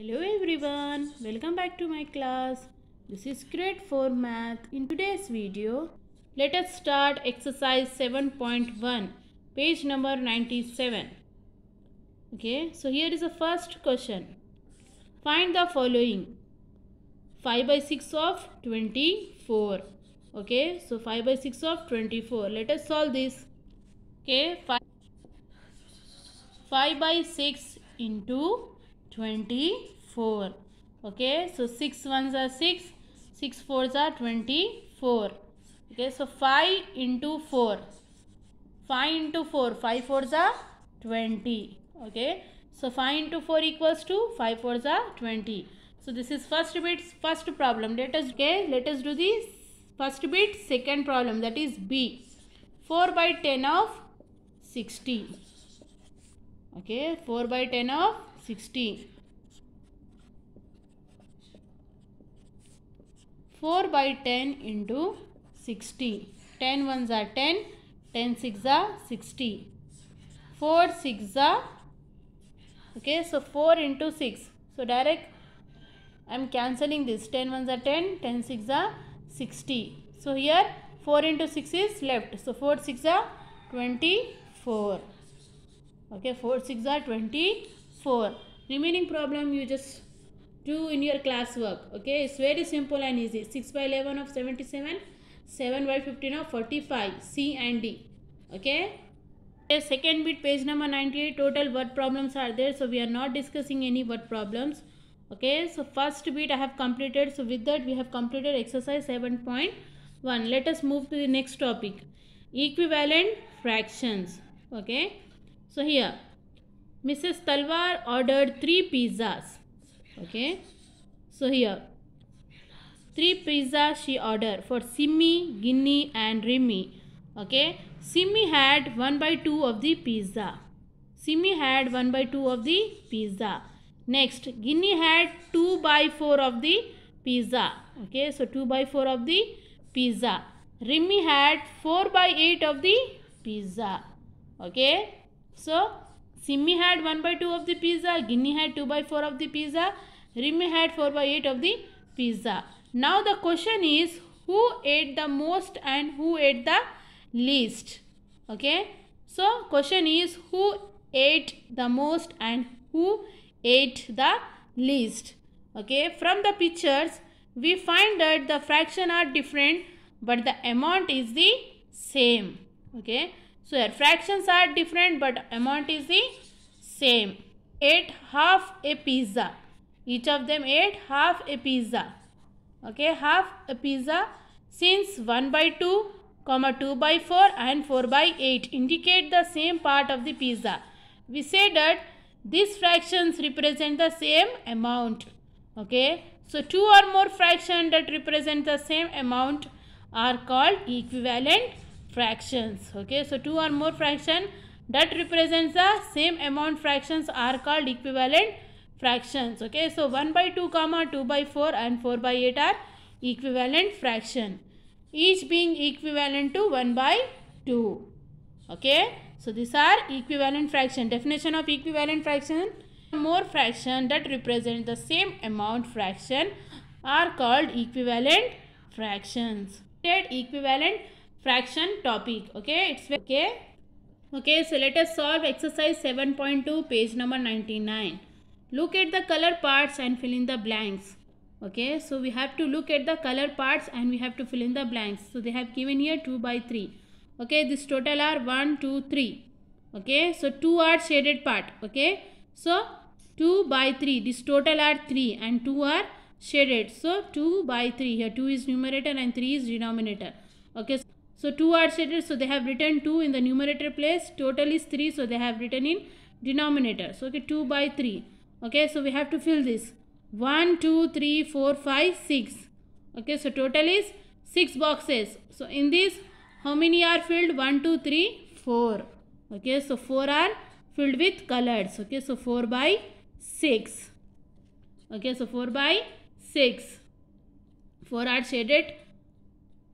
Hello everyone, welcome back to my class. This is grade 4 math. In today's video, let us start exercise 7.1, page number 97. Okay, so here is the first question. Find the following. 5 by 6 of 24. Okay, so 5 by 6 of 24. Let us solve this. Okay, 5, 5 by 6 into 24 okay so 6 ones are 6 6 fours are 24 okay so 5 into 4 5 into 4 5 fours are 20 okay so 5 into 4 equals to 5 fours are 20 so this is first bit first problem let us okay let us do this first bit second problem that is b 4 by 10 of 60 okay 4 by 10 of 16. 4 by 10 into 60. 10 ones are 10, 10 6 are 60. 4 6 are, okay, so 4 into 6. So direct I am cancelling this. 10 ones are 10, 10 6 are 60. So here 4 into 6 is left. So 4 6 are 24. Okay, 4 6 are 24. 4 remaining problem you just do in your classwork okay it's very simple and easy 6 by 11 of 77 7 by 15 of 45 c and d okay the second bit page number 98 total word problems are there so we are not discussing any word problems okay so first bit i have completed so with that we have completed exercise 7.1 let us move to the next topic equivalent fractions okay so here Mrs. Talwar ordered three pizzas. Okay. So here, three pizzas she ordered for Simi, Ginny and Rimi. Okay. Simi had 1 by 2 of the pizza. Simi had 1 by 2 of the pizza. Next, Ginny had 2 by 4 of the pizza. Okay. So 2 by 4 of the pizza. Rimi had 4 by 8 of the pizza. Okay. So Simmi had 1 by 2 of the pizza. Ginny had 2 by 4 of the pizza. Rimmy had 4 by 8 of the pizza. Now the question is who ate the most and who ate the least. Okay. So question is who ate the most and who ate the least. Okay. From the pictures we find that the fraction are different but the amount is the same. Okay. So here fractions are different but amount is the same. Ate half a pizza. Each of them ate half a pizza. Okay, half a pizza since 1 by 2 comma 2 by 4 and 4 by 8 indicate the same part of the pizza. We say that these fractions represent the same amount. Okay, so two or more fractions that represent the same amount are called equivalent fractions okay so two or more fraction that represents the same amount fractions are called equivalent fractions okay so 1 by 2 comma 2 by 4 and 4 by 8 are equivalent fraction each being equivalent to 1 by 2 okay so these are equivalent fraction definition of equivalent fraction more fraction that represent the same amount fraction are called equivalent fractions equivalent fraction topic okay it's okay okay so let us solve exercise 7.2 page number 99 look at the color parts and fill in the blanks okay so we have to look at the color parts and we have to fill in the blanks so they have given here 2 by 3 okay this total are 1 2 3 okay so 2 are shaded part okay so 2 by 3 this total are 3 and 2 are shaded so 2 by 3 here 2 is numerator and 3 is denominator okay so so 2 are shaded. so they have written 2 in the numerator place. Total is 3 so they have written in denominator. So okay 2 by 3. Okay so we have to fill this. 1, 2, 3, 4, 5, 6. Okay so total is 6 boxes. So in this how many are filled? 1, 2, 3, 4. Okay so 4 are filled with colors. Okay so 4 by 6. Okay so 4 by 6. 4 are shaded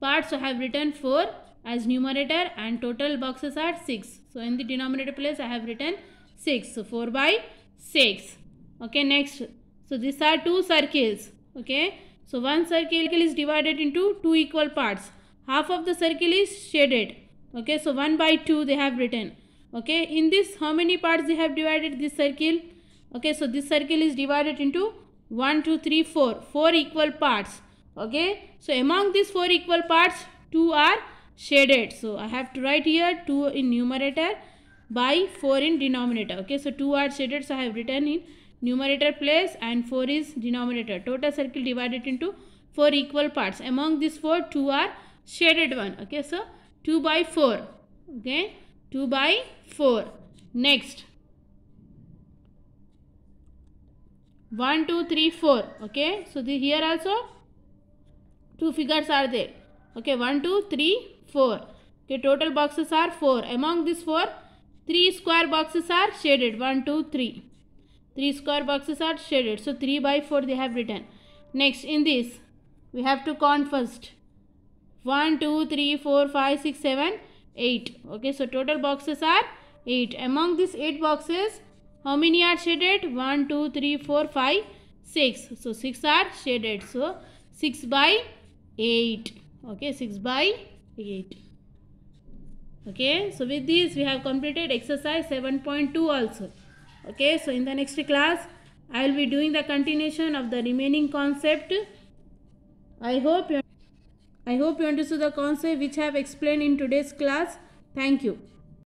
Parts I have written 4 as numerator and total boxes are 6. So in the denominator place I have written 6. So 4 by 6. Okay next. So these are two circles. Okay. So one circle is divided into two equal parts. Half of the circle is shaded. Okay. So 1 by 2 they have written. Okay. In this how many parts they have divided this circle? Okay. So this circle is divided into 1, 2, 3, 4. 4 equal parts okay so among these four equal parts two are shaded so i have to write here two in numerator by four in denominator okay so two are shaded so i have written in numerator place and four is denominator total circle divided into four equal parts among these four two are shaded one okay so 2 by 4 okay 2 by 4 next one two three four. 4 okay so the here also two figures are there okay 1 2 3 4 okay total boxes are 4 among these 4 3 square boxes are shaded 1 2 3 3 square boxes are shaded so 3 by 4 they have written next in this we have to count first 1 2 3 4 5 6 7 8 okay so total boxes are 8 among these 8 boxes how many are shaded 1 2 3 4 5 6 so 6 are shaded so 6 by 8 okay 6 by 8 okay so with this we have completed exercise 7.2 also okay so in the next class i will be doing the continuation of the remaining concept i hope you i hope you understood the concept which i have explained in today's class thank you